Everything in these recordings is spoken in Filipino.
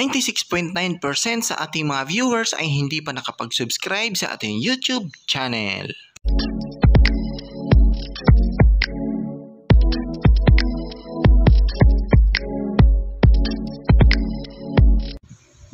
96.9% sa ating mga viewers ay hindi pa nakapag-subscribe sa ating YouTube channel.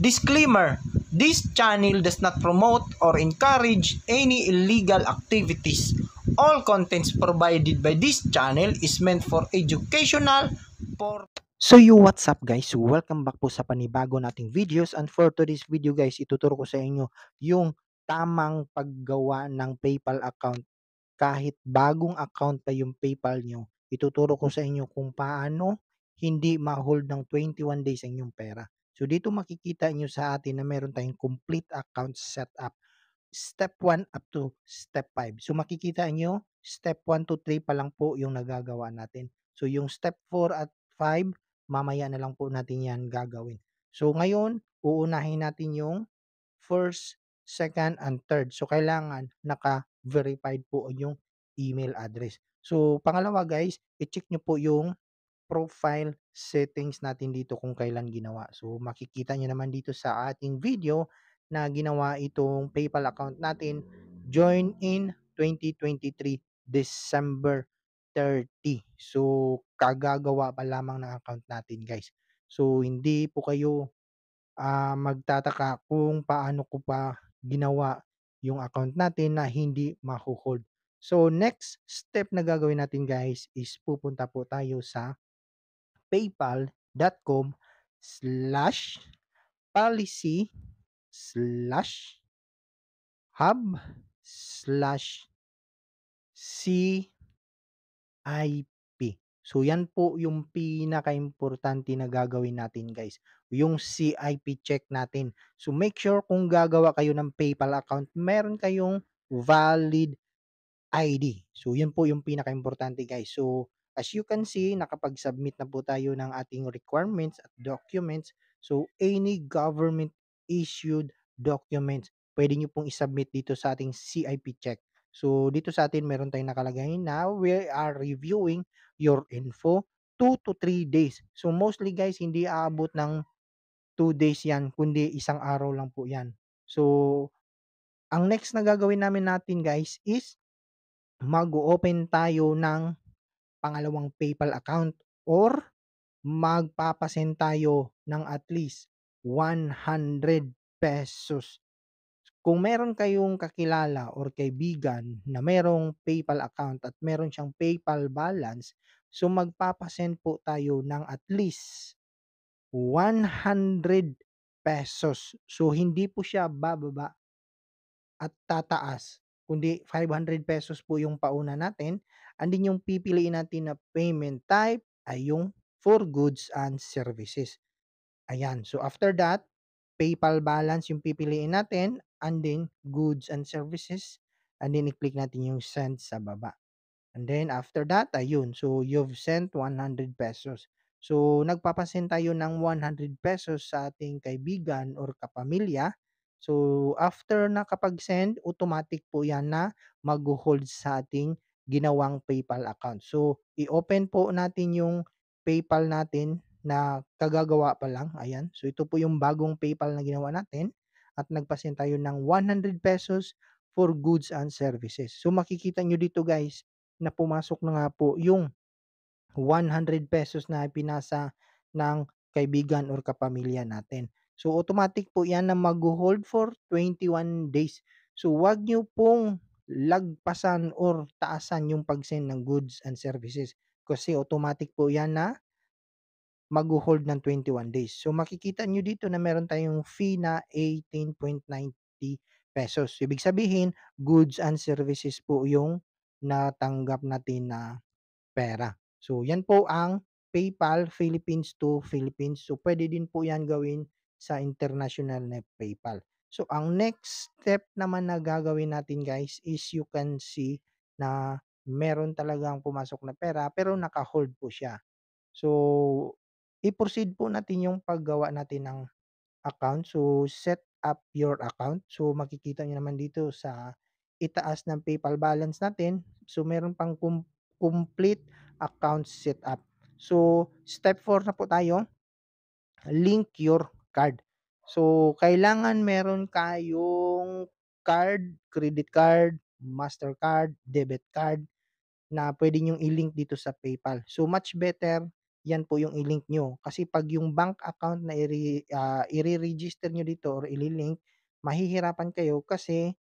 Disclaimer, this channel does not promote or encourage any illegal activities. All contents provided by this channel is meant for educational purposes. So you what's up guys? Welcome back po sa panibago nating videos and for today's video guys, ituturo ko sa inyo yung tamang paggawa ng PayPal account. Kahit bagong account pa yung PayPal nyo, ituturo ko sa inyo kung paano hindi ma-hold ng 21 days ang inyong pera. So dito makikita nyo sa atin na meron tayong complete account setup. Step 1 up to step 5. So makikita nyo, step 1 to 3 pa lang po yung nagagawa natin. So yung step 4 at 5, mamaya na lang po natin yan gagawin. So ngayon, uunahin natin yung first, second, and third. So kailangan naka-verified po yung email address. So pangalawa guys, i-check nyo po yung profile settings natin dito kung kailan ginawa. So makikita nyo naman dito sa ating video na ginawa itong PayPal account natin join in 2023 December 30. So kagagawa pa lamang ng account natin guys. So hindi po kayo uh, magtataka kung paano ko pa ginawa yung account natin na hindi mahuhold. So next step na gagawin natin guys is pupunta po tayo sa paypal.com slash policy slash hub slash CIP So yan po yung pinaka-importante na gagawin natin guys, yung CIP check natin. So make sure kung gagawa kayo ng PayPal account, meron kayong valid ID. So yan po yung pinaka-importante guys. So as you can see, nakapag-submit na po tayo ng ating requirements at documents. So any government issued documents, pwede nyo pong isubmit dito sa ating CIP check. So, dito sa atin, meron tayong nakalagay na we are reviewing your info 2 to 3 days. So, mostly guys, hindi aabot ng 2 days yan, kundi isang araw lang po yan. So, ang next na gagawin namin natin guys is mag-open tayo ng pangalawang PayPal account or magpapasen tayo ng at least 100 pesos kung meron kayong kakilala or kaibigan na merong PayPal account at meron siyang PayPal balance, so magpapasend po tayo ng at least 100 pesos. So hindi po siya bababa at tataas kundi 500 pesos po yung pauna natin. And din yung pipiliin natin na payment type ay yung for goods and services. Ayan. So after that, PayPal balance yung pipiliin natin and then goods and services and then i-click natin yung send sa baba. And then after that, ayun. So you've sent 100 pesos. So nagpapasend tayo ng 100 pesos sa ating kaibigan or kapamilya. So after nakapag-send, automatic po 'yan na mag-hold sa ating ginawang PayPal account. So i-open po natin yung PayPal natin na kagagawa pa lang. Ayan. So ito po yung bagong PayPal na ginawa natin at nagpasin tayo ng 100 pesos for goods and services. So makikita nyo dito guys na pumasok na nga po yung 100 pesos na pinasa ng kaibigan or kapamilya natin. So automatic po yan na mag-hold for 21 days. So wag nyo pong lagpasan or taasan yung pag-send ng goods and services kasi automatic po yan na magho-hold ng 21 days. So makikita nyo dito na meron tayong fee na 18.90 pesos. Ibig sabihin, goods and services po yung natanggap natin na pera. So yan po ang PayPal Philippines to Philippines. So pwede din po yan gawin sa international na PayPal. So ang next step naman na gagawin natin guys is you can see na meron talagang pumasok na pera pero naka-hold po siya. So, i-proceed po natin yung paggawa natin ng account. So, set up your account. So, makikita nyo naman dito sa itaas ng PayPal balance natin. So, meron pang com- complete account setup. So, step 4 na po tayo. Link your card. So, kailangan meron kayong card, credit card, MasterCard, debit card na pwede nyong i-link dito sa PayPal. So, much better yan po yung i-link nyo. Kasi pag yung bank account na i- uh, ah, i-register nyo dito or i-link, mahihirapan kayo kasi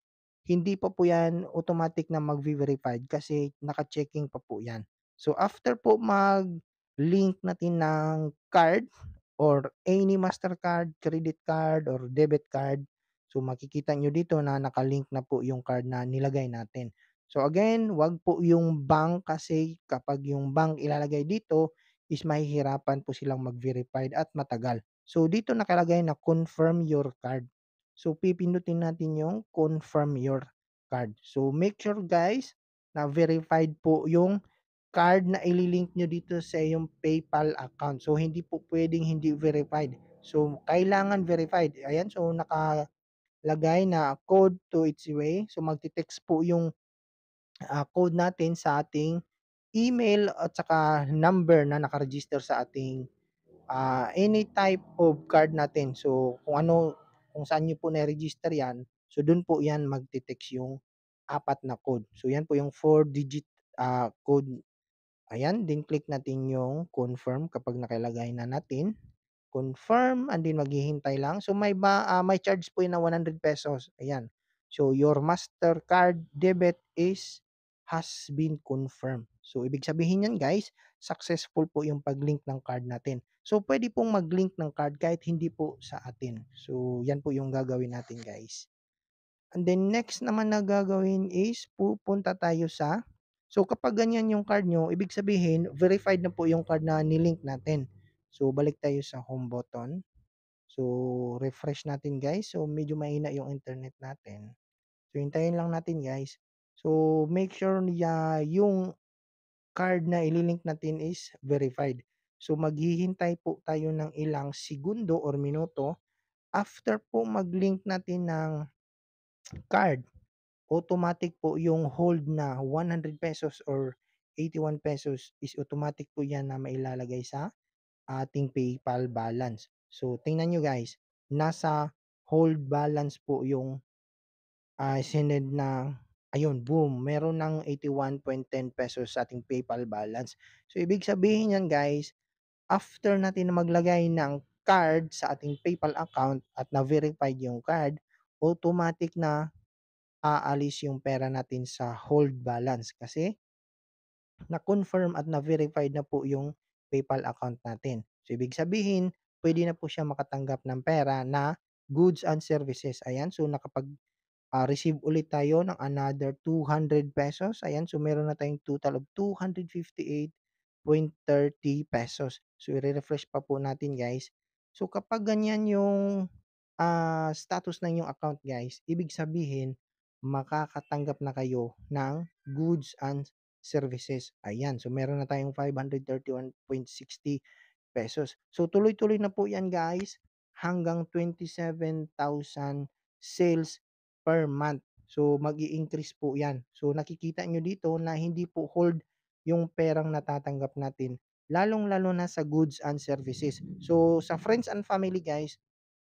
hindi pa po yan automatic na mag-verified kasi naka-checking pa po yan. So, after po mag-link natin ng card or any MasterCard, credit card, or debit card, so makikita nyo dito na naka-link na po yung card na nilagay natin. So, again, wag po yung bank kasi kapag yung bank ilalagay dito, is mahihirapan po silang mag-verified at matagal. So, dito nakalagay na confirm your card. So, pipindutin natin yung confirm your card. So, make sure guys na verified po yung card na ililink nyo dito sa yung PayPal account. So, hindi po pwedeng hindi verified. So, kailangan verified. Ayan, so nakalagay na code to its way. So, magti-text po yung uh, code natin sa ating email at saka number na naka-register sa ating uh, any type of card natin. So, kung ano, kung saan nyo po na-register yan, so doon po yan magte-text yung apat na code. So, yan po yung 4-digit uh, ah, code. Ayan, din click natin yung confirm kapag nakalagay na natin. Confirm, and din maghihintay lang. So, may, ba, uh, may charge po yun na 100 pesos. Ayan. So, your MasterCard debit is has been confirmed. So, ibig sabihin yan guys, successful po yung paglink ng card natin. So, pwede pong maglink ng card kahit hindi po sa atin. So, yan po yung gagawin natin guys. And then, next naman na gagawin is pupunta tayo sa... So, kapag ganyan yung card nyo, ibig sabihin, verified na po yung card na nilink natin. So, balik tayo sa home button. So, refresh natin guys. So, medyo mahina yung internet natin. So, hintayin lang natin guys. So, make sure niya yung card na ililink natin is verified. So maghihintay po tayo ng ilang segundo or minuto after po mag-link natin ng card. Automatic po yung hold na 100 pesos or 81 pesos is automatic po yan na mailalagay sa ating PayPal balance. So tingnan nyo guys, nasa hold balance po yung uh, sinend na Ayun, boom, meron ng 81.10 pesos sa ating PayPal balance. So, ibig sabihin niyan guys, after natin na maglagay ng card sa ating PayPal account at na-verified yung card, automatic na aalis yung pera natin sa hold balance kasi na-confirm at na-verified na po yung PayPal account natin. So, ibig sabihin, pwede na po siya makatanggap ng pera na goods and services. Ayan, so nakapag ah, receive ulit tayo ng another 200 pesos. Ayan, so meron na tayong total of 258.30 pesos. So, i-refresh pa po natin guys. So, kapag ganyan yung uh, status ng yung account guys, ibig sabihin, makakatanggap na kayo ng goods and services. Ayan, so meron na tayong 531.60 pesos. So, tuloy-tuloy na po yan guys hanggang 27,000 sales per month. So, mag-i-increase po yan. So, nakikita nyo dito na hindi po hold yung perang natatanggap natin. Lalong-lalo na sa goods and services. So, sa friends and family guys,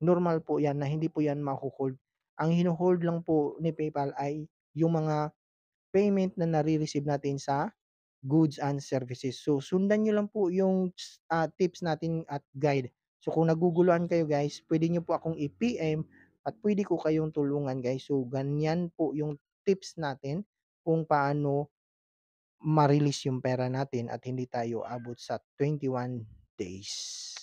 normal po yan na hindi po yan makuhold. Ang hinuhold lang po ni PayPal ay yung mga payment na nare-receive natin sa goods and services. So, sundan nyo lang po yung uh, tips natin at guide. So, kung naguguluhan kayo guys, pwede nyo po akong i-PM at pwede ko kayong tulungan guys. So ganyan po yung tips natin kung paano ma-release yung pera natin at hindi tayo abot sa 21 days.